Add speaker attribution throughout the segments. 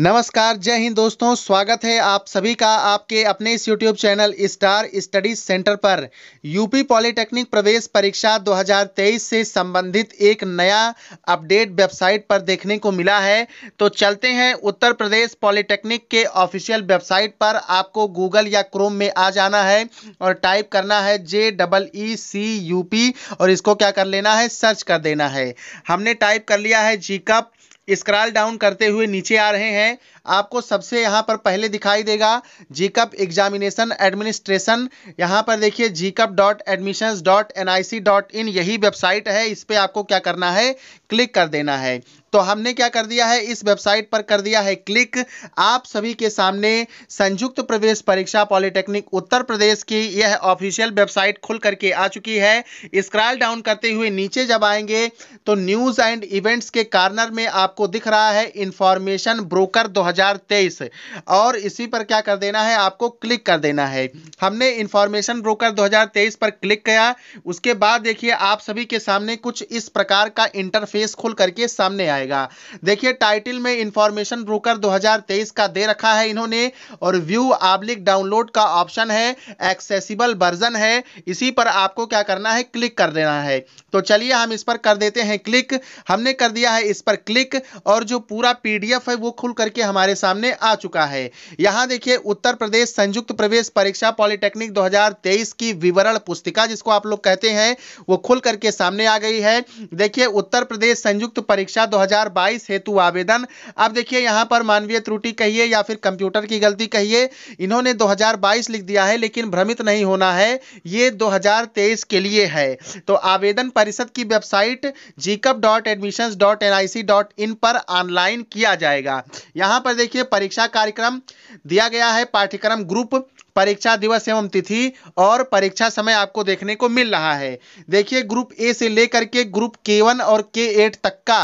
Speaker 1: नमस्कार जय हिंद दोस्तों स्वागत है आप सभी का आपके अपने इस YouTube channel star study centre पर यूपी पॉलिटेक्निक प्रवेश परीक्षा 2023 से संबंधित एक नया अपडेट वेबसाइट पर देखने को मिला है तो चलते हैं उत्तर प्रदेश पॉलिटेक्निक के ऑफिशियल वेबसाइट पर आपको गूगल या क्रोम में आ जाना है और टाइप करना है J double E C U P और इसको क्या कर लेना है सर्च कर देना है हमने टाइप कर लिया है जी कप स्क्रॉल डाउन करते हुए नीचे आ रहे हैं आपको सबसे यहाँ पर पहले दिखाई देगा जीकप एग्जामिनेशन एडमिनिस्ट्रेशन यहाँ पर देखिए jeecup dot admission dot N I C dot in यही वेबसाइट है इस पर आपको क्या करना है क्लिक कर देना है तो हमने क्या कर दिया है इस वेबसाइट पर कर दिया है क्लिक आप सभी के सामने संयुक्त प्रवेश परीक्षा पॉलिटेक्निक उत्तर प्रदेश की यह ऑफिशियल वेबसाइट खुल करके आ चुकी है स्क्रॉल डाउन करते हुए नीचे जब आएंगे तो न्यूज़ एंड इवेंट्स के कार्नर में आपको दिख रहा है इंफॉर्मेशन ब्रोकर 2000 2023 और इसी पर क्या कर देना है आपको क्लिक कर देना है हमने इंफॉर्मेशन ब्रोकर 2023 पर क्लिक किया उसके बाद देखिए आप सभी के सामने कुछ इस प्रकार का इंटरफेस खुल करके सामने आएगा देखिए टाइटल में इंफॉर्मेशन ब्रोकर 2023 का दे रखा है इन्होंने और व्यू आब्लिक डाउनलोड का ऑप्शन है एक्सेसिबल वर्जन है इसी पर आपको क्या करना है क्लिक कर देना है तो चलिए हम इस पर कर देते हैं क्लिक हमने कर दिया है इस पर क्लिक और जो पूरा पीडीएफ है वो खुल करके हमारे हमारे सामने आ चुका है यहाँ देखिए उत्तर प्रदेश संयुक्त प्रवेश परीक्षा पॉलिटेक्निक 2023 की विवरण पुस्तिका जिसको आप लोग कहते हैं वो खुल करके सामने आ गई है देखिए उत्तर प्रदेश संयुक्त परीक्षा 2022 हेतु आवेदन अब देखिए यहाँ पर मानवीय त्रुटि कहिए या फिर कंप्यूटर की गलती कहिए इन्होंने दो लिख दिया है लेकिन भ्रमित नहीं होना है ये दो के लिए है तो आवेदन परिषद की वेबसाइट जीकअप पर ऑनलाइन किया जाएगा यहाँ पर पर देखिए परीक्षा कार्यक्रम दिया गया है पाठ्यक्रम ग्रुप परीक्षा दिवस एवं तिथि और परीक्षा समय आपको देखने को मिल रहा है देखिए ग्रुप ए से लेकर के ग्रुप के वन और के एट तक का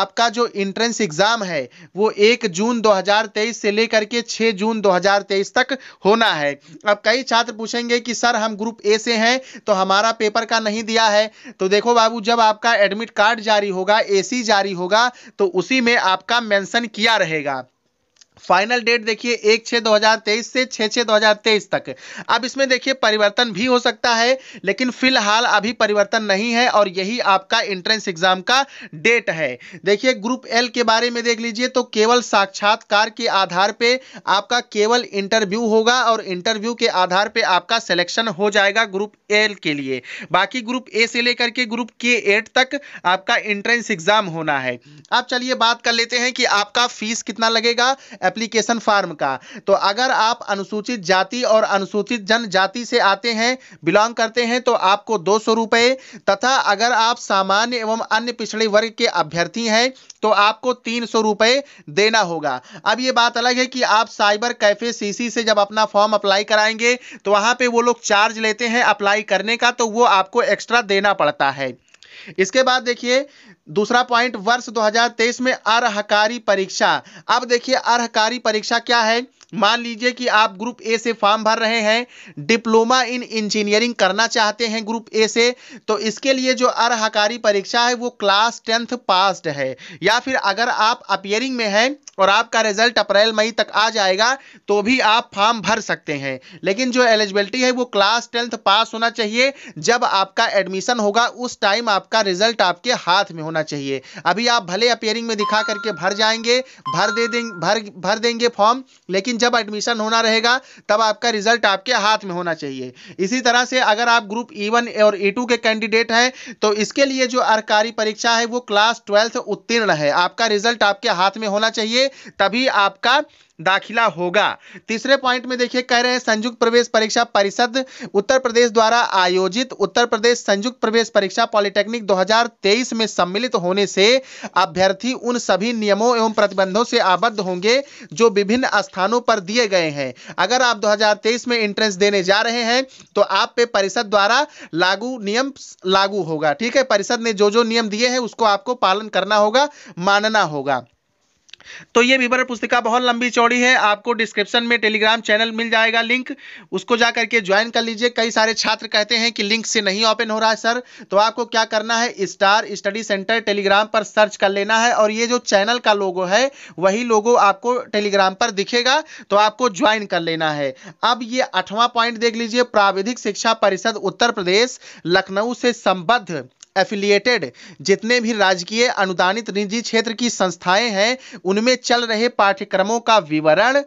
Speaker 1: आपका जो इंट्रेंस एग्जाम है वो एक जून 2023 से लेकर के 6 जून 2023 तक होना है अब कई छात्र पूछेंगे कि सर हम ग्रुप ए से हैं तो हमारा पेपर का नहीं दिया है तो देखो बाबू जब आपका एडमिट कार्ड जारी होगा ए जारी होगा तो उसी में आपका मैंसन किया रहेगा फाइनल डेट देखिए एक छः दो हज़ार तेईस से छः छः दो हज़ार तेईस तक अब इसमें देखिए परिवर्तन भी हो सकता है लेकिन फिलहाल अभी परिवर्तन नहीं है और यही आपका एंट्रेंस एग्जाम का डेट है देखिए ग्रुप एल के बारे में देख लीजिए तो केवल साक्षात्कार के आधार पे आपका केवल इंटरव्यू होगा और इंटरव्यू के आधार पर आपका सिलेक्शन हो जाएगा ग्रुप एल के लिए बाकी ग्रुप ए से लेकर के ग्रुप के एट तक आपका एंट्रेंस एग्जाम होना है अब चलिए बात कर लेते हैं कि आपका फीस कितना लगेगा एप्लीकेशन फार्म का तो अगर आप अनुसूचित जाति और अनुसूचित जनजाति से आते हैं बिलोंग करते हैं तो आपको दो सौ तथा अगर आप सामान्य एवं अन्य पिछड़े वर्ग के अभ्यर्थी हैं तो आपको तीन सौ देना होगा अब ये बात अलग है कि आप साइबर कैफे सीसी से जब अपना फॉर्म अप्लाई कराएंगे तो वहां पे वो लोग चार्ज लेते हैं अप्लाई करने का तो वो आपको एक्स्ट्रा देना पड़ता है इसके बाद देखिए दूसरा पॉइंट वर्ष 2023 में अर्हकारी परीक्षा अब देखिए अर्हकारी परीक्षा क्या है मान लीजिए कि आप ग्रुप ए से फॉर्म भर रहे हैं डिप्लोमा इन इंजीनियरिंग करना चाहते हैं ग्रुप ए से तो इसके लिए जो अर्हकारी परीक्षा है वो क्लास टेंथ पास्ड है या फिर अगर आप अपियरिंग में हैं और आपका रिजल्ट अप्रैल मई तक आ जाएगा तो भी आप फॉर्म भर सकते हैं लेकिन जो एलिजिबिलिटी है वो क्लास टेंथ पास होना चाहिए जब आपका एडमिशन होगा उस टाइम आपका रिजल्ट आपके हाथ में होना चाहिए अभी आप भले अपियरिंग में दिखा करके भर जाएंगे भर दे देंगे भर भर देंगे फॉर्म लेकिन जब एडमिशन होना रहेगा तब आपका रिजल्ट आपके हाथ में होना चाहिए इसी तरह से अगर आप ग्रुप ई वन और ई टू के कैंडिडेट हैं तो इसके लिए जो अरकारी परीक्षा है वो क्लास ट्वेल्थ उत्तीर्ण है आपका रिजल्ट आपके हाथ में होना चाहिए तभी आपका दाखिला होगा तीसरे पॉइंट में देखिए कह रहे हैं संयुक्त प्रवेश परीक्षा परिषद उत्तर प्रदेश द्वारा आयोजित उत्तर प्रदेश संयुक्त प्रवेश परीक्षा पॉलिटेक्निक 2023 में सम्मिलित होने से अभ्यर्थी उन सभी नियमों एवं प्रतिबंधों से आबद्ध होंगे जो विभिन्न स्थानों पर दिए गए हैं अगर आप 2023 में एंट्रेंस देने जा रहे हैं तो आप पे परिषद द्वारा लागू नियम लागू होगा ठीक है परिषद ने जो जो नियम दिए हैं उसको आपको पालन करना होगा मानना होगा तो ये विवरण पुस्तिका बहुत लंबी चौड़ी है आपको डिस्क्रिप्शन में टेलीग्राम चैनल मिल जाएगा लिंक उसको जा करके ज्वाइन कर लीजिए कई सारे छात्र कहते हैं कि लिंक से नहीं ओपन हो रहा है सर तो आपको क्या करना है स्टार स्टडी सेंटर टेलीग्राम पर सर्च कर लेना है और ये जो चैनल का लोगो है वही लोगो आपको टेलीग्राम पर दिखेगा तो आपको ज्वाइन कर लेना है अब ये आठवां पॉइंट देख लीजिए प्राविधिक शिक्षा परिषद उत्तर प्रदेश लखनऊ से संबद्ध एफिलिएटेड जितने भी राजकीय अनुदानित निजी क्षेत्र की संस्थाएं हैं उनमें चल रहे पाठ्यक्रमों का विवरण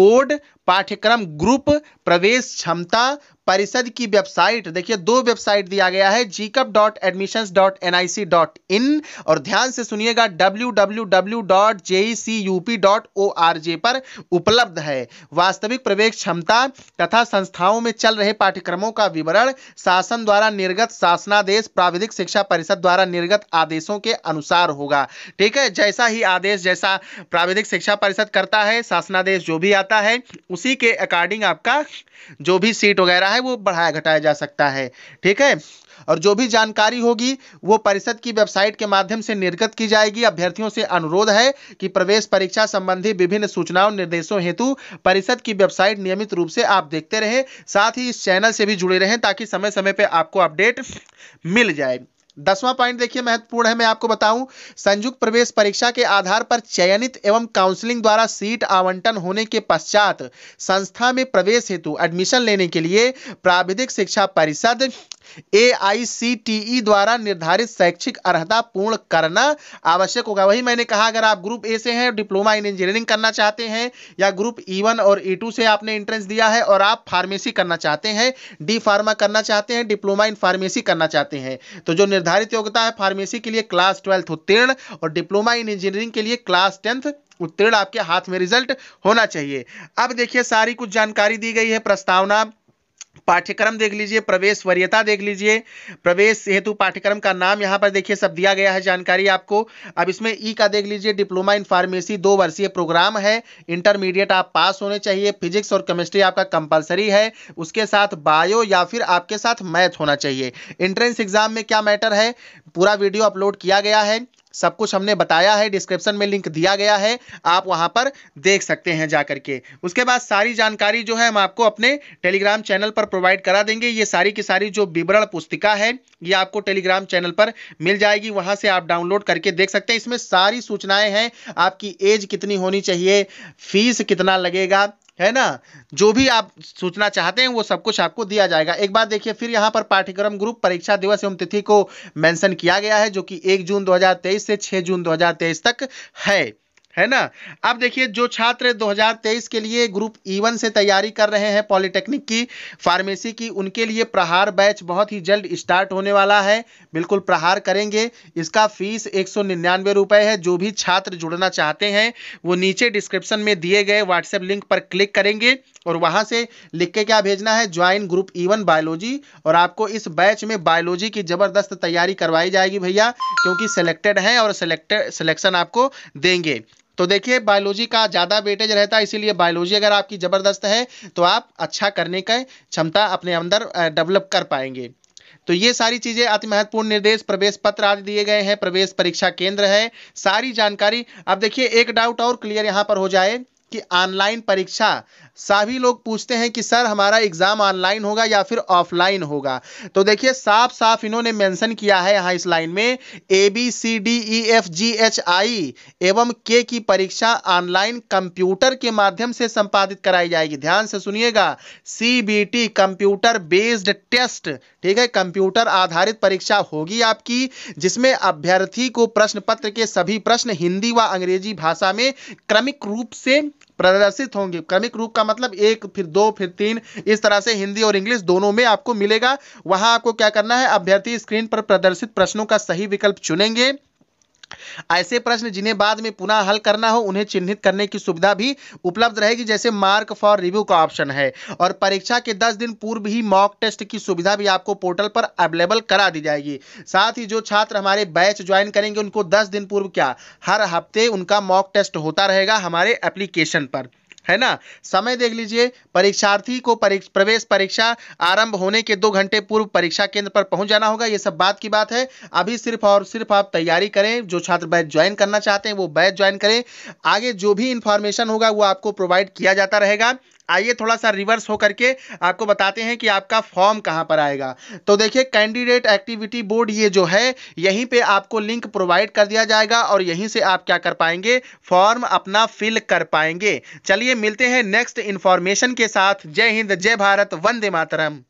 Speaker 1: कोड पाठ्यक्रम ग्रुप प्रवेश क्षमता परिषद की वेबसाइट देखिए दो वेबसाइट दिया गया है jeecup dot admission dot N I C dot in और ध्यान से सुनिएगा W W W dot J C U P dot O R J पर उपलब्ध है वास्तविक प्रवेश क्षमता तथा संस्थाओं में चल रहे पाठ्यक्रमों का विवरण शासन द्वारा निर्गत शासनादेश प्राविधिक शिक्षा परिषद द्वारा निर्गत आदेशों के अनुसार होगा ठीक है जैसा ही आदेश जैसा प्राविधिक शिक्षा परिषद करता है शासनादेश जो भी आता है उसी के अकॉर्डिंग आपका जो भी सीट वगैरह है है वो बढ़ाया घटाया जा सकता है ठीक है और जो भी जानकारी होगी वो परिषद की वेबसाइट के माध्यम से निर्गत की जाएगी अभ्यर्थियों से अनुरोध है कि प्रवेश परीक्षा संबंधी विभिन्न सूचनाओं निर्देशों हेतु परिषद की वेबसाइट नियमित रूप से आप देखते रहे साथ ही इस चैनल से भी जुड़े रहें ताकि समय समय पर आपको अपडेट मिल जाए दसवां पॉइंट देखिए महत्वपूर्ण है मैं आपको बताऊं संयुक्त प्रवेश परीक्षा के आधार पर चयनित एवं काउंसलिंग द्वारा सीट आवंटन होने के पश्चात संस्था में प्रवेश हेतु एडमिशन लेने के लिए प्राविधिक शिक्षा परिषद ए e द्वारा निर्धारित शैक्षिक अर्हता पूर्ण करना आवश्यक होगा वही मैंने कहा अगर आप ग्रुप ए से हैं डिप्लोमा इन इंजीनियरिंग करना चाहते हैं या ग्रुप ई e और ई e से आपने एंट्रेंस दिया है और आप फार्मेसी करना चाहते हैं डी फार्मा करना चाहते हैं डिप्लोमा इन फार्मेसी करना चाहते हैं तो जो निर्धारित योग्यता है फार्मेसी के लिए क्लास ट्वेल्थ उत्तीर्ण और डिप्लोमा इन इंजीनियरिंग के लिए क्लास टेंथ उत्तीर्ण आपके हाथ में रिजल्ट होना चाहिए अब देखिए सारी कुछ जानकारी दी गई है प्रस्तावना पाठ्यक्रम देख लीजिए प्रवेश वरीयता देख लीजिए प्रवेश हेतु पाठ्यक्रम का नाम यहाँ पर देखिए सब दिया गया है जानकारी आपको अब इसमें ई e का देख लीजिए डिप्लोमा इन फार्मेसी दो वर्षीय प्रोग्राम है इंटरमीडिएट आप पास होने चाहिए फिजिक्स और केमिस्ट्री आपका कंपलसरी है उसके साथ बायो या फिर आपके साथ मैथ होना चाहिए एंट्रेंस एग्जाम में क्या मैटर है पूरा वीडियो अपलोड किया गया है सब कुछ हमने बताया है डिस्क्रिप्शन में लिंक दिया गया है आप वहाँ पर देख सकते हैं जा करके उसके बाद सारी जानकारी जो है हम आपको अपने टेलीग्राम चैनल पर प्रोवाइड करा देंगे ये सारी की सारी जो विवरण पुस्तिका है ये आपको टेलीग्राम चैनल पर मिल जाएगी वहाँ से आप डाउनलोड करके देख सकते हैं इसमें सारी सूचनाएं हैं आपकी एज कितनी होनी चाहिए फीस कितना लगेगा है ना जो भी आप सूचना चाहते हैं वो सब कुछ आपको दिया जाएगा एक बार देखिए फिर यहाँ पर पाठ्यक्रम ग्रुप परीक्षा दिवस एवं तिथि को मेंशन किया गया है जो कि एक जून 2023 से 6 जून 2023 तक है है ना अब देखिए जो छात्र 2023 के लिए ग्रुप ईवन e से तैयारी कर रहे हैं पॉलिटेक्निक की फार्मेसी की उनके लिए प्रहार बैच बहुत ही जल्द स्टार्ट होने वाला है बिल्कुल प्रहार करेंगे इसका फीस एक सौ है जो भी छात्र जुड़ना चाहते हैं वो नीचे डिस्क्रिप्शन में दिए गए व्हाट्सएप लिंक पर क्लिक करेंगे और वहाँ से लिख के क्या भेजना है join group even e biology और आपको इस बैच में बायोलॉजी की ज़बरदस्त तैयारी करवाई जाएगी भैया क्योंकि सिलेक्टेड हैं और सिलेक्टेड सिलेक्शन आपको देंगे तो देखिए बायोलॉजी का ज़्यादा वेटेज रहता है इसीलिए बायोलॉजी अगर आपकी ज़बरदस्त है तो आप अच्छा करने का क्षमता अपने अंदर डेवलप कर पाएंगे तो ये सारी चीज़ें अति महत्वपूर्ण निर्देश प्रवेश पत्र आदि दिए गए हैं प्रवेश परीक्षा केंद्र है सारी जानकारी अब देखिए एक डाउट और क्लियर यहाँ पर हो जाए कि ऑनलाइन परीक्षा सभी लोग पूछते हैं कि सर हमारा एग्ज़ाम ऑनलाइन होगा या फिर ऑफलाइन होगा तो देखिए साफ साफ इन्होंने मेंशन किया है यहाँ इस लाइन में A B C D E F G H I एवं के की परीक्षा ऑनलाइन कंप्यूटर के माध्यम से संपादित कराई जाएगी ध्यान से सुनिएगा C B T computer based test ठीक है कंप्यूटर आधारित परीक्षा होगी आपकी जिसमें अभ्यर्थी को प्रश्न पत्र के सभी प्रश्न हिंदी व अंग्रेजी भाषा में क्रमिक रूप से प्रदर्शित होंगे क्रमिक रूप का मतलब एक फिर दो फिर तीन इस तरह से हिंदी और इंग्लिश दोनों में आपको मिलेगा वहां आपको क्या करना है अभ्यर्थी स्क्रीन पर प्रदर्शित प्रश्नों का सही विकल्प चुनेंगे ऐसे प्रश्न जिन्हें बाद में पुनः हल करना हो उन्हें चिन्हित करने की सुविधा भी उपलब्ध रहेगी जैसे मार्क फॉर रिव्यू का ऑप्शन है और परीक्षा के दस दिन पूर्व ही मॉक टेस्ट की सुविधा भी आपको पोर्टल पर अवेलेबल करा दी जाएगी साथ ही जो छात्र हमारे बैच ज्वाइन करेंगे उनको दस दिन पूर्व क्या हर हफ्ते उनका मॉक टेस्ट होता रहेगा हमारे एप्लीकेशन पर है ना समय देख लीजिए परीक्षार्थी को परीक्ष, प्रवेश परीक्षा आरंभ होने के दो घंटे पूर्व परीक्षा केंद्र पर पहुंच जाना होगा ये सब बात की बात है अभी सिर्फ और सिर्फ आप तैयारी करें जो छात्र बैच ज्वाइन करना चाहते हैं वो बैच ज्वाइन करें आगे जो भी इंफॉर्मेशन होगा वो आपको प्रोवाइड किया जाता रहेगा आइए थोड़ा सा रिवर्स होकर के आपको बताते हैं कि आपका फॉर्म कहाँ पर आएगा तो देखिए कैंडिडेट एक्टिविटी बोर्ड ये जो है यहीं पे आपको लिंक प्रोवाइड कर दिया जाएगा और यहीं से आप क्या कर पाएंगे फॉर्म अपना फिल कर पाएंगे चलिए मिलते हैं नेक्स्ट इन्फॉर्मेशन के साथ जय हिंद जय भारत वंदे मातरम